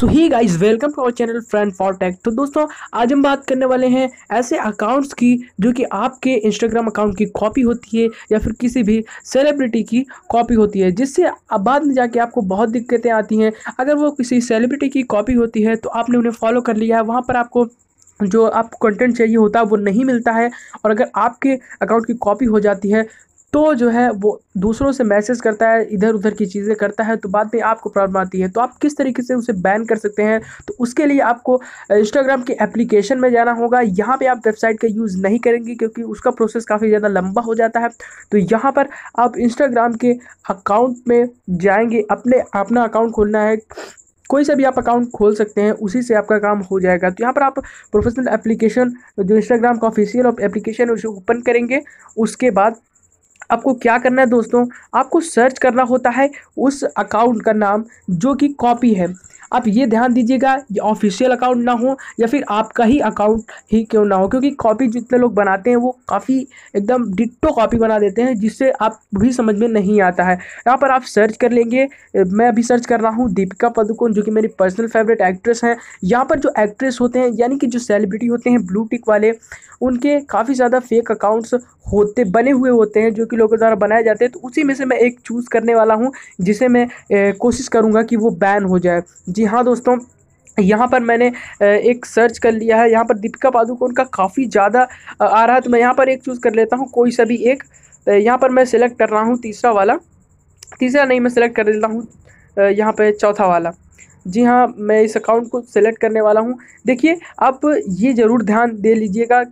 so hi guys welcome to our channel friend for tech तो दोस्तों आज हम बात करने वाले हैं ऐसे अकाउंट्स की जो कि आपके इंस्टाग्राम अकाउंट की कॉपी होती है या फिर किसी भी सेलिब्रिटी की कॉपी होती है जिससे बाद में जाके आपको बहुत दिक्कतें आती हैं अगर वो किसी सेलिब्रिटी की कॉपी होती है तो आपने उन्हें फॉलो कर लिया है वहाँ पर आपको जो आपको कंटेंट चाहिए होता है वो नहीं मिलता है और अगर आपके अकाउंट की कॉपी हो जाती है तो जो है वो दूसरों से मैसेज करता है इधर उधर की चीज़ें करता है तो बाद में आपको प्रॉब्लम आती है तो आप किस तरीके से उसे बैन कर सकते हैं तो उसके लिए आपको इंस्टाग्राम के एप्लीकेशन में जाना होगा यहाँ पे आप वेबसाइट का यूज़ नहीं करेंगे क्योंकि उसका प्रोसेस काफ़ी ज़्यादा लंबा हो जाता है तो यहाँ पर आप इंस्टाग्राम के अकाउंट में जाएंगे अपने अपना अकाउंट खोलना है कोई सा भी आप अकाउंट खोल सकते हैं उसी से आपका काम हो जाएगा तो यहाँ पर आप प्रोफेशनल एप्लीकेशन जो इंस्टाग्राम का ऑफिशियल एप्लीकेशन है उसे ओपन करेंगे उसके बाद आपको क्या करना है दोस्तों आपको सर्च करना होता है उस अकाउंट का नाम जो कि कॉपी है आप ये ध्यान दीजिएगा ये ऑफिशियल अकाउंट ना हो या फिर आपका ही अकाउंट ही क्यों ना हो क्योंकि कॉपी जितने लोग बनाते हैं वो काफ़ी एकदम डिट्टो कॉपी बना देते हैं जिससे आप भी समझ में नहीं आता है यहाँ पर आप सर्च कर लेंगे मैं अभी सर्च कर रहा हूँ दीपिका पदुकोण जो कि मेरी पर्सनल फेवरेट एक्ट्रेस हैं यहाँ पर जो एक्ट्रेस होते हैं यानी कि जो सेलिब्रिटी होते हैं ब्लू टिक वाले उनके काफ़ी ज़्यादा फेक अकाउंट्स होते बने हुए होते हैं जो कि लोगों द्वारा बनाए जाते हैं तो उसी में से मैं एक चूज़ करने वाला हूँ जिसे मैं कोशिश करूँगा कि वो बैन हो जाए जी हाँ दोस्तों यहाँ पर मैंने एक सर्च कर लिया है यहाँ पर दीपिका पादुकोण का काफ़ी ज़्यादा आ रहा है तो मैं यहाँ पर एक चूज़ कर लेता हूँ कोई सा भी एक यहाँ पर मैं सिलेक्ट कर रहा हूँ तीसरा वाला तीसरा नहीं मैं सिलेक्ट कर लेता हूँ यहाँ पर चौथा वाला जी हाँ मैं इस अकाउंट को सिलेक्ट करने वाला हूँ देखिए आप ये ज़रूर ध्यान दे लीजिएगा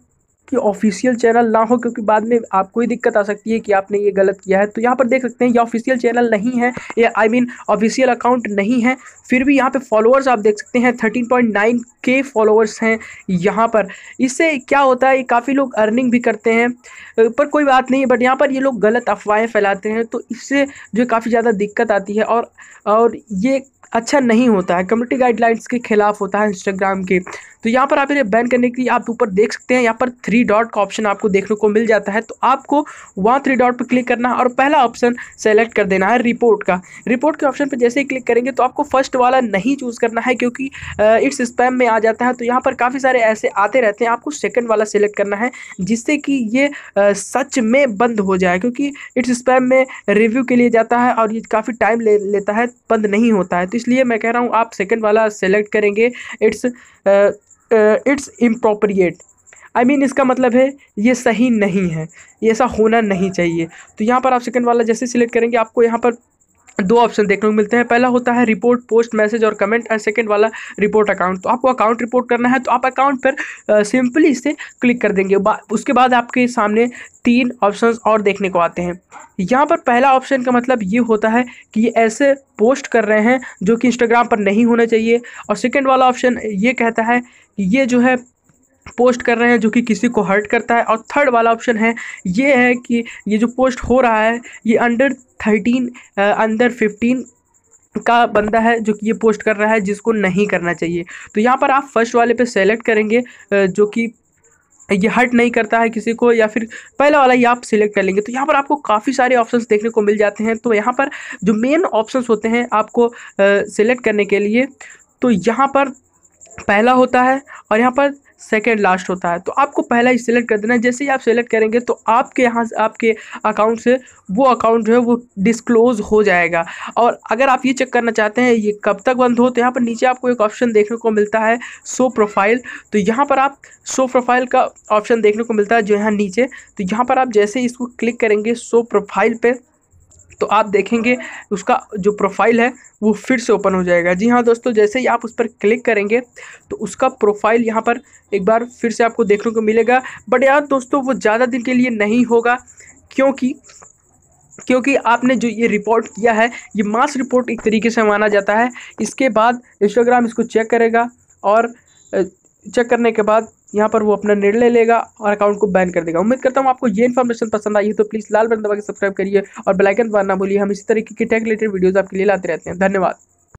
कि ऑफिशियल चैनल ना हो क्योंकि बाद में आपको ही दिक्कत आ सकती है कि आपने ये गलत किया है तो यहाँ पर देख सकते हैं ये ऑफिशियल चैनल नहीं है ये आई मीन ऑफिशियल अकाउंट नहीं है फिर भी यहाँ पे फॉलोअर्स आप देख सकते हैं थर्टीन पॉइंट नाइन के फॉलोअर्स हैं यहाँ पर इससे क्या होता है काफ़ी लोग अर्निंग भी करते हैं पर कोई बात नहीं बट यहाँ पर ये लोग गलत अफवाहें फैलाते हैं तो इससे जो काफ़ी ज़्यादा दिक्कत आती है और और ये अच्छा नहीं होता है कम्युनिटी गाइडलाइंस के खिलाफ होता है इंस्टाग्राम के तो यहाँ पर आप इन्हें बैन करने के लिए आप ऊपर देख सकते हैं यहाँ पर थ्री थ्री डॉट का ऑप्शन आपको देखने को मिल जाता है तो आपको वहाँ थ्री डॉट पर क्लिक करना है और पहला ऑप्शन सेलेक्ट कर देना है रिपोर्ट का रिपोर्ट के ऑप्शन पर जैसे ही क्लिक करेंगे तो आपको फर्स्ट वाला नहीं चूज़ करना है क्योंकि इट्स स्पैम में आ जाता है तो यहाँ पर काफ़ी सारे ऐसे आते रहते हैं आपको सेकेंड वाला सेलेक्ट करना है जिससे कि ये सच में बंद हो जाए क्योंकि इट्स स्पैम में रिव्यू के लिए जाता है और ये काफ़ी टाइम ले लेता है बंद नहीं होता है तो इसलिए मैं कह रहा हूँ आप सेकेंड वाला सेलेक्ट करेंगे it's it's inappropriate I I mean mean, इसका मतलब है ये सही नहीं है ऐसा होना नहीं चाहिए तो यहाँ पर आप सेकंड वाला जैसे सिलेक्ट करेंगे आपको यहाँ पर दो ऑप्शन देखने को मिलते हैं पहला होता है रिपोर्ट पोस्ट मैसेज और कमेंट एंड सेकंड वाला रिपोर्ट अकाउंट तो आपको अकाउंट रिपोर्ट करना है तो आप अकाउंट पर सिंपली इसे क्लिक कर देंगे उसके बाद आपके सामने तीन ऑप्शन और देखने को आते हैं यहाँ पर पहला ऑप्शन का मतलब ये होता है कि ये ऐसे पोस्ट कर रहे हैं जो कि इंस्टाग्राम पर नहीं होना चाहिए और सेकेंड वाला ऑप्शन ये कहता है कि ये जो है पोस्ट कर रहे हैं जो कि किसी को हर्ट करता है और थर्ड वाला ऑप्शन है ये है कि ये जो पोस्ट हो रहा है ये अंडर थर्टीन अंडर फिफ्टीन का बंदा है जो कि ये पोस्ट कर रहा है जिसको नहीं करना चाहिए तो यहाँ पर आप फर्स्ट वाले पे सेलेक्ट करेंगे जो कि ये हर्ट नहीं करता है किसी को या फिर पहला वाला ही आप सिलेक्ट कर लेंगे तो यहाँ पर आपको काफ़ी सारे ऑप्शंस देखने को मिल जाते हैं तो यहाँ पर जो मेन ऑप्शंस होते हैं आपको सिलेक्ट करने के लिए तो यहाँ पर पहला होता है और यहाँ पर सेकेंड लास्ट होता है तो आपको पहला ही सिलेक्ट कर देना है जैसे ही आप सेलेक्ट करेंगे तो आपके यहाँ से आपके अकाउंट से वो अकाउंट जो है वो डिस्क्लोज हो जाएगा और अगर आप ये चेक करना चाहते हैं ये कब तक बंद हो तो यहाँ पर नीचे आपको एक ऑप्शन देखने को मिलता है शो प्रोफाइल तो यहाँ पर आप शो प्रोफाइल का ऑप्शन देखने को मिलता है जो यहाँ नीचे तो यहाँ पर आप जैसे इसको क्लिक करेंगे शो प्रोफाइल पर तो आप देखेंगे उसका जो प्रोफाइल है वो फिर से ओपन हो जाएगा जी हाँ दोस्तों जैसे ही आप उस पर क्लिक करेंगे तो उसका प्रोफाइल यहाँ पर एक बार फिर से आपको देखने को मिलेगा बट यार दोस्तों वो ज़्यादा दिन के लिए नहीं होगा क्योंकि क्योंकि आपने जो ये रिपोर्ट किया है ये मास रिपोर्ट एक तरीके से माना जाता है इसके बाद इंस्टाग्राम इसको चेक करेगा और चेक करने के बाद यहाँ पर वो अपना निर्णय लेगा और अकाउंट को बैन कर देगा उम्मीद करता हूँ आपको ये इन्फॉर्मेशन पसंद आई है तो प्लीज़ लाल बटन दबा के सब्सक्राइब करिए और बेलाइकन दबाना बोलिए हम इसी तरीके की टेक रिलेटेड वीडियोज़ आपके लिए लाते रहते हैं धन्यवाद